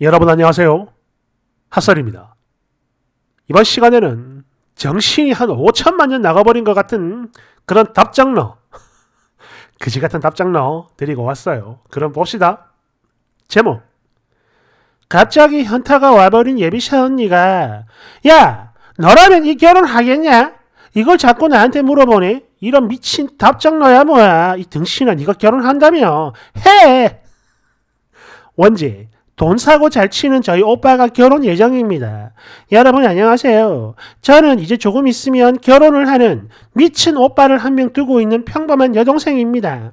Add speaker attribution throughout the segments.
Speaker 1: 여러분 안녕하세요. 핫설입니다. 이번 시간에는 정신이 한 5천만 년 나가버린 것 같은 그런 답장러, 그지 같은 답장러 드리고 왔어요. 그럼 봅시다. 제목. 갑자기 현타가 와버린 예비샤 언니가 야! 너라면 이 결혼 하겠냐? 이걸 자꾸 나한테 물어보니? 이런 미친 답장러야 뭐야. 이 등신아 이거 결혼한다며. 해! 원지. 돈 사고 잘 치는 저희 오빠가 결혼 예정입니다. 여러분 안녕하세요. 저는 이제 조금 있으면 결혼을 하는 미친 오빠를 한 명 두고 있는 평범한 여동생입니다.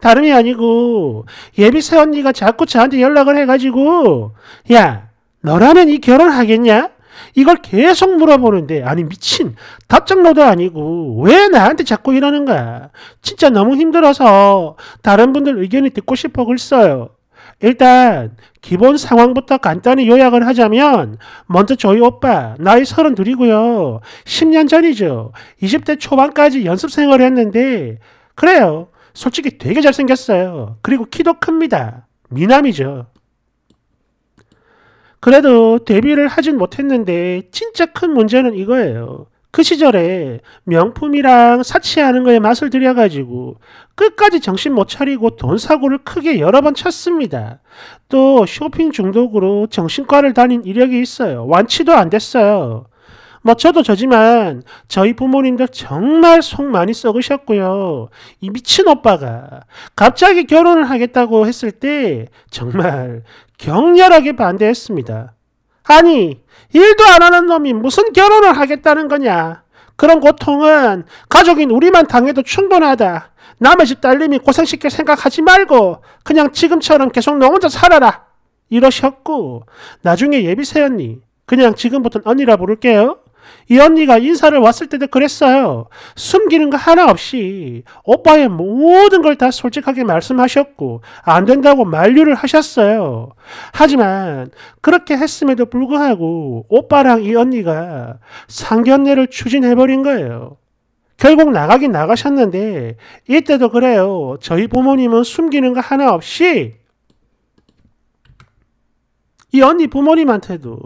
Speaker 1: 다름이 아니고 예비 새언니가 자꾸 저한테 연락을 해가지고 야 너라면 이 결혼하겠냐? 이걸 계속 물어보는데 아니 미친 답장로도 아니고 왜 나한테 자꾸 이러는 거야 진짜 너무 힘들어서 다른 분들 의견이 듣고 싶어 글써요 일단 기본 상황부터 간단히 요약을 하자면 먼저 저희 오빠 나이 3 2 둘이고요. 10년 전이죠. 20대 초반까지 연습 생활을 했는데 그래요. 솔직히 되게 잘생겼어요. 그리고 키도 큽니다. 미남이죠. 그래도 데뷔를 하진 못했는데 진짜 큰 문제는 이거예요. 그 시절에 명품이랑 사치하는 거에 맛을 들여가지고 끝까지 정신 못 차리고 돈 사고를 크게 여러 번 쳤습니다. 또 쇼핑 중독으로 정신과를 다닌 이력이 있어요. 완치도 안 됐어요. 뭐 저도 저지만 저희 부모님들 정말 속 많이 썩으셨고요. 이 미친 오빠가 갑자기 결혼을 하겠다고 했을 때 정말 격렬하게 반대했습니다. 아니, 일도 안 하는 놈이 무슨 결혼을 하겠다는 거냐? 그런 고통은 가족인 우리만 당해도 충분하다. 남의 집 딸님이 고생시킬 생각하지 말고 그냥 지금처럼 계속 너 혼자 살아라. 이러셨고 나중에 예비새 언니 그냥 지금부터 언니라 부를게요. 이 언니가 인사를 왔을 때도 그랬어요. 숨기는 거 하나 없이 오빠의 모든 걸 다 솔직하게 말씀하셨고 안 된다고 만류를 하셨어요. 하지만 그렇게 했음에도 불구하고 오빠랑 이 언니가 상견례를 추진해버린 거예요. 결국 나가긴 나가셨는데 이때도 그래요. 저희 부모님은 숨기는 거 하나 없이 이 언니 부모님한테도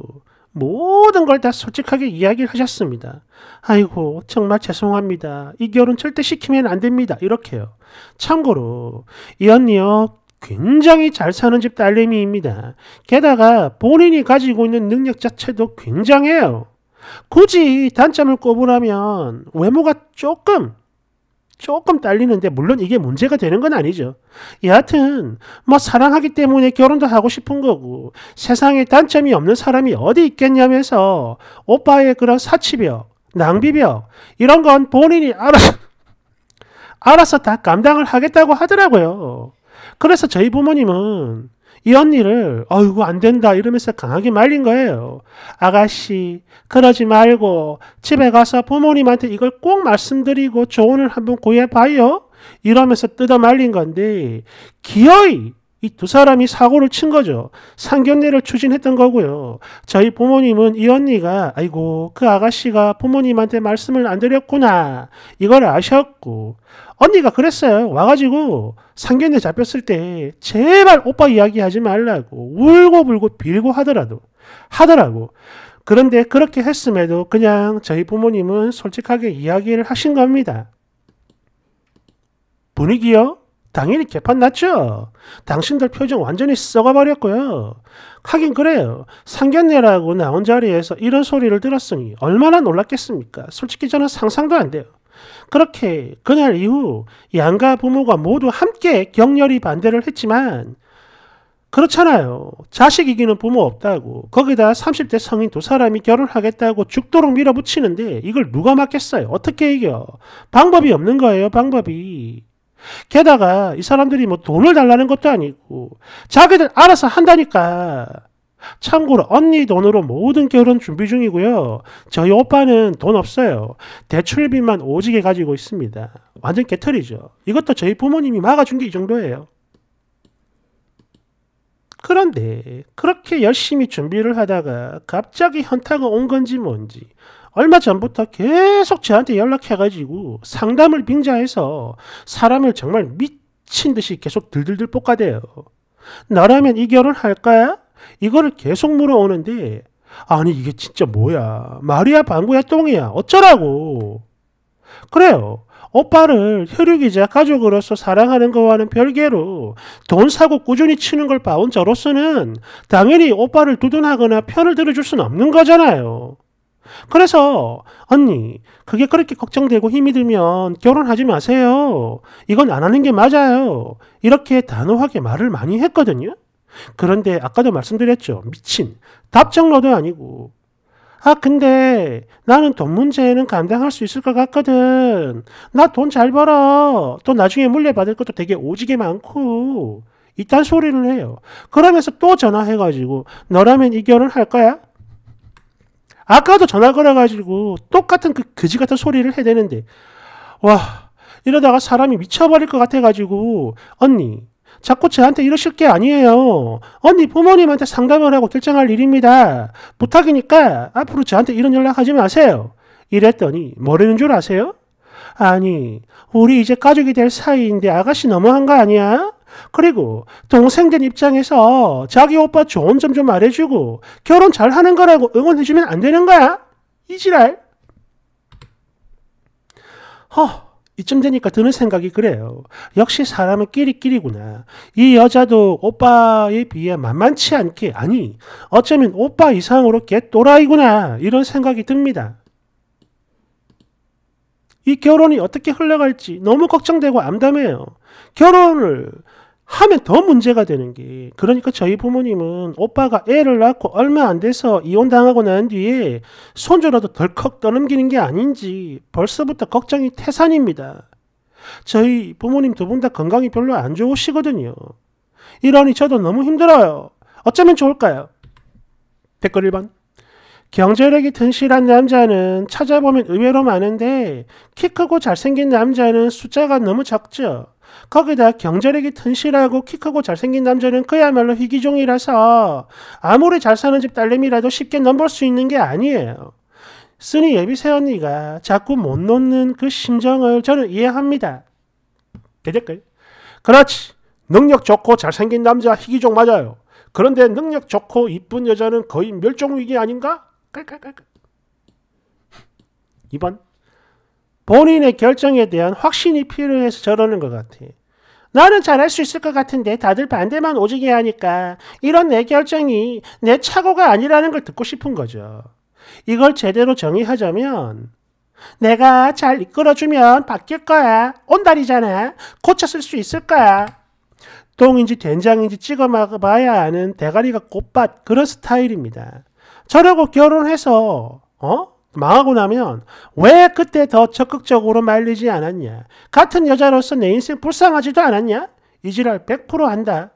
Speaker 1: 모든 걸 다 솔직하게 이야기를 하셨습니다. 아이고 정말 죄송합니다. 이 결혼 절대 시키면 안 됩니다. 이렇게요. 참고로 이 언니요 굉장히 잘 사는 집 딸내미입니다. 게다가 본인이 가지고 있는 능력 자체도 굉장해요. 굳이 단점을 꼽으라면 외모가 조금 조금 딸리는데 물론 이게 문제가 되는 건 아니죠. 여하튼 뭐 사랑하기 때문에 결혼도 하고 싶은 거고 세상에 단점이 없는 사람이 어디 있겠냐면서 오빠의 그런 사치벽, 낭비벽 이런 건 본인이 알아 알아서 다 감당을 하겠다고 하더라고요. 그래서 저희 부모님은 이 언니를 어이구 안 된다 이러면서 강하게 말린 거예요. 아가씨 그러지 말고 집에 가서 부모님한테 이걸 꼭 말씀드리고 조언을 한번 구해봐요. 이러면서 뜯어 말린 건데 기어이 이두 사람이 사고를 친 거죠. 상견례를 추진했던 거고요. 저희 부모님은 이 언니가 아이고 그 아가씨가 부모님한테 말씀을 안 드렸구나 이걸 아셨고 언니가 그랬어요. 와가지고 상견례 잡혔을 때 제발 오빠 이야기하지 말라고 울고불고 빌고 하더라도 하더라고. 그런데 그렇게 했음에도 그냥 저희 부모님은 솔직하게 이야기를 하신 겁니다. 분위기요? 당연히 개판 났죠. 당신들 표정 완전히 썩어버렸고요. 하긴 그래요. 상견례라고 나온 자리에서 이런 소리를 들었으니 얼마나 놀랐겠습니까? 솔직히 저는 상상도 안 돼요. 그렇게 그날 이후 양가 부모가 모두 함께 격렬히 반대를 했지만 그렇잖아요. 자식 이기는 부모 없다고 거기다 30대 성인 두 사람이 결혼하겠다고 죽도록 밀어붙이는데 이걸 누가 막겠어요? 어떻게 이겨? 방법이 없는 거예요. 방법이. 게다가 이 사람들이 뭐 돈을 달라는 것도 아니고 자기들 알아서 한다니까. 참고로 언니 돈으로 모든 결혼 준비 중이고요. 저희 오빠는 돈 없어요. 대출비만 오지게 가지고 있습니다. 완전 개털이죠. 이것도 저희 부모님이 막아준 게 이 정도예요. 그런데 그렇게 열심히 준비를 하다가 갑자기 현타가 온 건지 뭔지 얼마 전부터 계속 저한테 연락해가지고 상담을 빙자해서 사람을 정말 미친 듯이 계속 들들들 볶아대요. 나라면 이 결혼 할 거야? 이거를 계속 물어오는데 아니 이게 진짜 뭐야 말이야 방구야 똥이야 어쩌라고 그래요 오빠를 혈육이자 가족으로서 사랑하는 거와는 별개로 돈 사고 꾸준히 치는 걸 봐온 저로서는 당연히 오빠를 두둔하거나 편을 들어줄 수는 없는 거잖아요 그래서 언니 그게 그렇게 걱정되고 힘이 들면 결혼하지 마세요. 이건 안 하는 게 맞아요. 이렇게 단호하게 말을 많이 했거든요. 그런데 아까도 말씀드렸죠. 미친 답정러도 아니고 아 근데 나는 돈 문제는 감당할 수 있을 것 같거든. 나 돈 잘 벌어. 또 나중에 물려받을 것도 되게 오지게 많고 이딴 소리를 해요. 그러면서 또 전화해가지고 너라면 이 결혼 할 거야? 아까도 전화 걸어가지고 똑같은 그 그지 같은 소리를 해대는데 와 이러다가 사람이 미쳐버릴 것 같아가지고 언니 자꾸 저한테 이러실 게 아니에요. 언니 부모님한테 상담을 하고 결정할 일입니다. 부탁이니까 앞으로 저한테 이런 연락하지 마세요. 이랬더니 모르는 줄 아세요? 아니 우리 이제 가족이 될 사이인데 아가씨 너무한 거 아니야? 그리고 동생된 입장에서 자기 오빠 좋은 점 좀 말해주고 결혼 잘하는 거라고 응원해주면 안 되는 거야? 이지랄. 허. 이쯤 되니까 드는 생각이 그래요. 역시 사람은 끼리끼리구나. 이 여자도 오빠에 비해 만만치 않게, 아니, 어쩌면 오빠 이상으로 개또라이구나. 이런 생각이 듭니다. 이 결혼이 어떻게 흘러갈지 너무 걱정되고 암담해요. 결혼을 하면 더 문제가 되는 게 그러니까 저희 부모님은 오빠가 애를 낳고 얼마 안 돼서 이혼당하고 난 뒤에 손주라도 덜컥 떠넘기는 게 아닌지 벌써부터 걱정이 태산입니다. 저희 부모님 두 분 다 건강이 별로 안 좋으시거든요. 이러니 저도 너무 힘들어요. 어쩌면 좋을까요? 댓글 1번 경제력이 든실한 남자는 찾아보면 의외로 많은데 키 크고 잘생긴 남자는 숫자가 너무 적죠. 거기다 경제력이 튼실하고 키 크고 잘생긴 남자는 그야말로 희귀종이라서 아무리 잘 사는 집 딸내미라도 쉽게 넘볼 수 있는 게 아니에요. 쓰니 예비새 언니가 자꾸 못 놓는 그 심정을 저는 이해합니다. 대댓글. 그렇지. 능력 좋고 잘생긴 남자 희귀종 맞아요. 그런데 능력 좋고 이쁜 여자는 거의 멸종위기 아닌가? 깔깔깔깔. 2번. 본인의 결정에 대한 확신이 필요해서 저러는 것 같아. 나는 잘할 수 있을 것 같은데 다들 반대만 오지게 하니까 이런 내 결정이 내 착오가 아니라는 걸 듣고 싶은 거죠. 이걸 제대로 정의하자면 내가 잘 이끌어주면 바뀔 거야. 온달이잖아. 고쳐 쓸수 있을 거야. 똥인지 된장인지 찍어 먹어 봐야 아는 대가리가 꽃밭 그런 스타일입니다. 저러고 결혼해서 어? 망하고 나면 왜 그때 더 적극적으로 말리지 않았냐? 같은 여자로서 내 인생 불쌍하지도 않았냐? 이 지랄 100% 한다.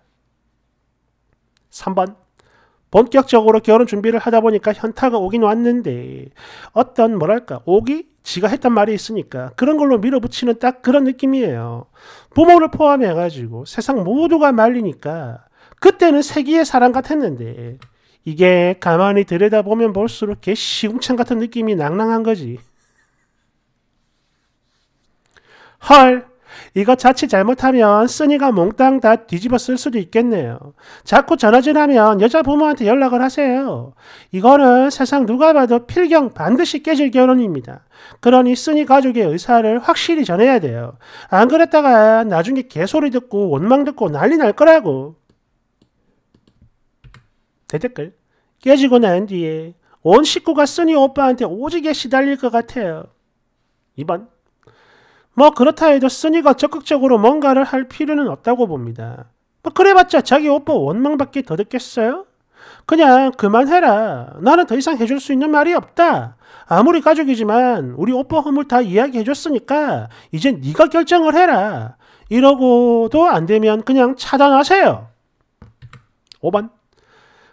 Speaker 1: 3번 본격적으로 결혼 준비를 하다 보니까 현타가 오긴 왔는데 어떤 뭐랄까 오기 지가 했단 말이 있으니까 그런 걸로 밀어붙이는 딱 그런 느낌이에요. 부모를 포함해 가지고 세상 모두가 말리니까 그때는 세기의 사랑 같았는데 이게 가만히 들여다보면 볼수록 개 시궁창 같은 느낌이 낭낭한 거지. 헐! 이것 자칫 잘못하면 쓰니가 몽땅 다 뒤집어 쓸 수도 있겠네요. 자꾸 전화 지나면 여자 부모한테 연락을 하세요. 이거는 세상 누가 봐도 필경 반드시 깨질 결혼입니다. 그러니 쓰니 가족의 의사를 확실히 전해야 돼요. 안 그랬다가 나중에 개소리 듣고 원망 듣고 난리 날 거라고. 대댓글 깨지고 난 뒤에 온 식구가 쓰니 오빠한테 오지게 시달릴 것 같아요. 2번 뭐 그렇다 해도 쓰니가 적극적으로 뭔가를 할 필요는 없다고 봅니다. 뭐 그래봤자 자기 오빠 원망밖에 더 듣겠어요? 그냥 그만해라. 나는 더 이상 해줄 수 있는 말이 없다. 아무리 가족이지만 우리 오빠 허물 다 이야기해줬으니까 이제 네가 결정을 해라. 이러고도 안 되면 그냥 차단하세요. 5번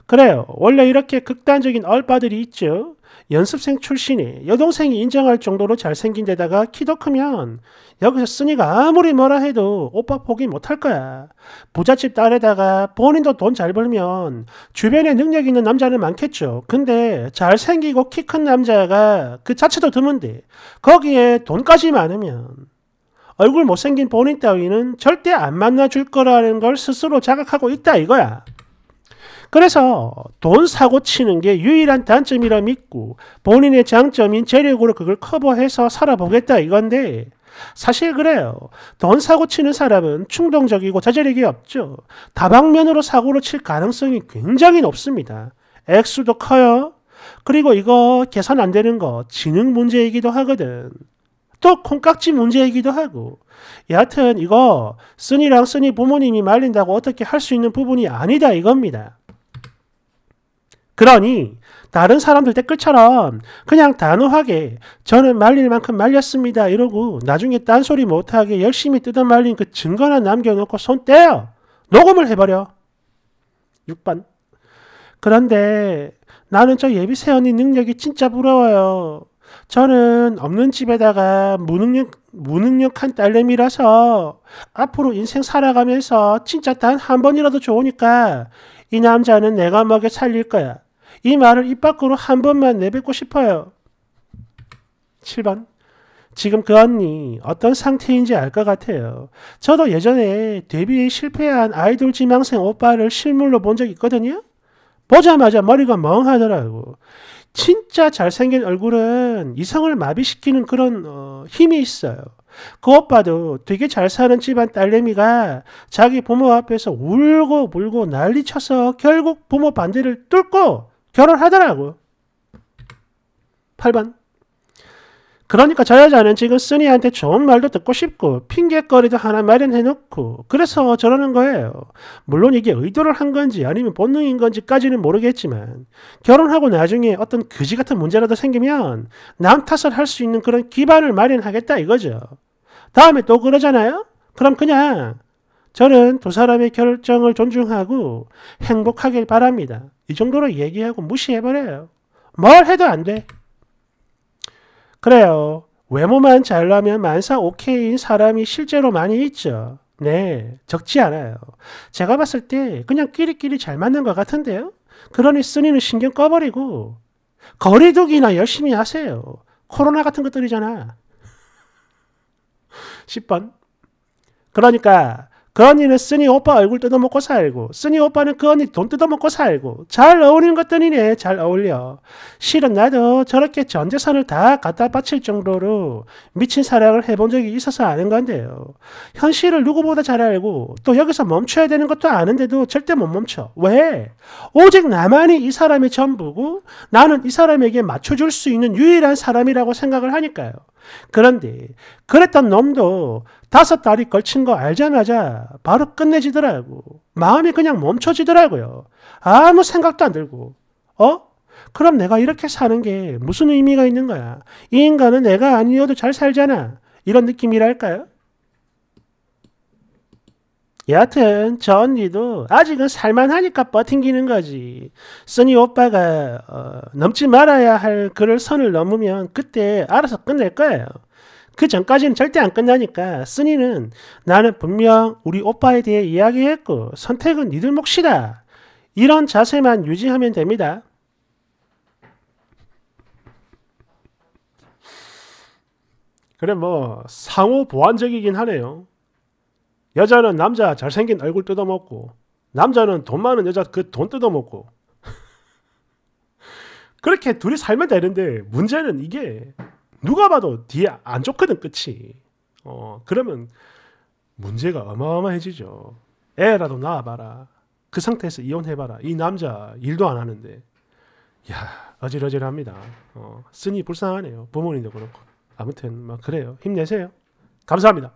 Speaker 1: 그래요. 원래 이렇게 극단적인 얼빠들이 있죠. 연습생 출신이 여동생이 인정할 정도로 잘생긴 데다가 키도 크면 여기서 쓰니가 아무리 뭐라 해도 오빠 포기 못할 거야. 부잣집 딸에다가 본인도 돈 잘 벌면 주변에 능력 있는 남자는 많겠죠. 근데 잘생기고 키 큰 남자가 그 자체도 드문데 거기에 돈까지 많으면 얼굴 못생긴 본인 따위는 절대 안 만나줄 거라는 걸 스스로 자각하고 있다 이거야. 그래서 돈 사고 치는 게 유일한 단점이라 믿고 본인의 장점인 재력으로 그걸 커버해서 살아보겠다 이건데 사실 그래요. 돈 사고 치는 사람은 충동적이고 자제력이 없죠. 다방면으로 사고를 칠 가능성이 굉장히 높습니다. 액수도 커요. 그리고 이거 계산 안 되는 거 지능 문제이기도 하거든. 또 콩깍지 문제이기도 하고 여하튼 이거 쓰니랑 쓰니 부모님이 말린다고 어떻게 할 수 있는 부분이 아니다 이겁니다. 그러니 다른 사람들 댓글처럼 그냥 단호하게 저는 말릴 만큼 말렸습니다 이러고 나중에 딴소리 못하게 열심히 뜯어말린 그 증거나 남겨놓고 손 떼요. 녹음을 해버려. 6번 그런데 나는 저 예비새 언니 능력이 진짜 부러워요. 저는 없는 집에다가 무능력, 무능력한 딸내미라서 앞으로 인생 살아가면서 진짜 단 한 번이라도 좋으니까 이 남자는 내가 먹여 살릴 거야. 이 말을 입 밖으로 한 번만 내뱉고 싶어요. 7번. 지금 그 언니 어떤 상태인지 알 것 같아요. 저도 예전에 데뷔에 실패한 아이돌 지망생 오빠를 실물로 본적이 있거든요. 보자마자 머리가 멍하더라고. 진짜 잘생긴 얼굴은 이성을 마비시키는 그런 어, 힘이 있어요. 그 오빠도 되게 잘 사는 집안 딸내미가 자기 부모 앞에서 울고 불고 난리 쳐서 결국 부모 반대를 뚫고 결혼하더라고. 8번. 그러니까 저 여자는 지금 쓰니한테 좋은 말도 듣고 싶고 핑계거리도 하나 마련해놓고 그래서 저러는 거예요. 물론 이게 의도를 한 건지 아니면 본능인 건지까지는 모르겠지만 결혼하고 나중에 어떤 그지 같은 문제라도 생기면 남 탓을 할 수 있는 그런 기반을 마련하겠다 이거죠. 다음에 또 그러잖아요? 그럼 그냥 저는 두 사람의 결정을 존중하고 행복하길 바랍니다. 이 정도로 얘기하고 무시해버려요. 뭘 해도 안 돼. 그래요. 외모만 잘나면 만사 오케이인 사람이 실제로 많이 있죠. 네, 적지 않아요. 제가 봤을 때 그냥 끼리끼리 잘 맞는 것 같은데요. 그러니 쓰니는 신경 꺼버리고 거리두기나 열심히 하세요. 코로나 같은 것들이잖아. 10번. 그러니까 그 언니는 쓰니 오빠 얼굴 뜯어먹고 살고 쓰니 오빠는 그 언니 돈 뜯어먹고 살고 잘 어울리는 것들이네 잘 어울려 실은 나도 저렇게 전 재산을 다 갖다 바칠 정도로 미친 사랑을 해본 적이 있어서 아는 건데요 현실을 누구보다 잘 알고 또 여기서 멈춰야 되는 것도 아는데도 절대 못 멈춰 왜? 오직 나만이 이 사람의 전부고 나는 이 사람에게 맞춰줄 수 있는 유일한 사람이라고 생각을 하니까요 그런데 그랬던 놈도 다섯 달이 걸친 거 알자마자 바로 끝내지더라고. 마음이 그냥 멈춰지더라고요. 아무 생각도 안 들고. 어? 그럼 내가 이렇게 사는 게 무슨 의미가 있는 거야? 이 인간은 내가 아니어도 잘 살잖아. 이런 느낌이랄까요? 여하튼 저 언니도 아직은 살만하니까 버팅기는 거지. 써니 오빠가 어, 넘지 말아야 할 그럴 선을 넘으면 그때 알아서 끝낼 거예요. 그 전까지는 절대 안 끝나니까 쓰니는 나는 분명 우리 오빠에 대해 이야기했고 선택은 니들 몫이다. 이런 자세만 유지하면 됩니다. 그래 뭐 상호 보완적이긴 하네요. 여자는 남자 잘생긴 얼굴 뜯어먹고 남자는 돈 많은 여자 그 돈 뜯어먹고 그렇게 둘이 살면 되는데 문제는 이게 누가 봐도 뒤에 안 좋거든 끝이 어 그러면 문제가 어마어마해지죠 애라도 낳아봐라 그 상태에서 이혼해봐라 이 남자 일도 안 하는데 야 어질어질합니다 어 쓰니 불쌍하네요 부모님도 그렇고 아무튼 막 그래요 힘내세요 감사합니다